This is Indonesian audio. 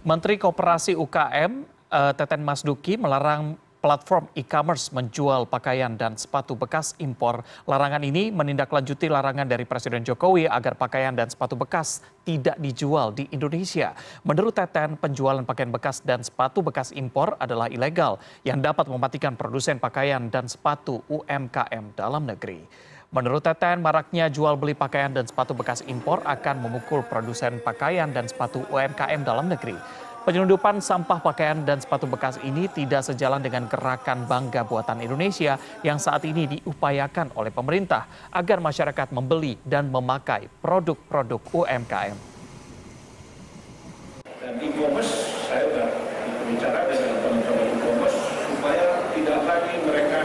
Menteri Kooperasi UKM eh, Teten Mas Duki melarang platform e-commerce menjual pakaian dan sepatu bekas impor. Larangan ini menindaklanjuti larangan dari Presiden Jokowi agar pakaian dan sepatu bekas tidak dijual di Indonesia. Menurut Teten, penjualan pakaian bekas dan sepatu bekas impor adalah ilegal yang dapat mematikan produsen pakaian dan sepatu UMKM dalam negeri. Menurut Teten, maraknya jual beli pakaian dan sepatu bekas impor akan memukul produsen pakaian dan sepatu UMKM dalam negeri. Penyelundupan sampah pakaian dan sepatu bekas ini tidak sejalan dengan gerakan bangga buatan Indonesia yang saat ini diupayakan oleh pemerintah agar masyarakat membeli dan memakai produk-produk UMKM. Dan saya sudah dengan teman-teman supaya tidak lagi mereka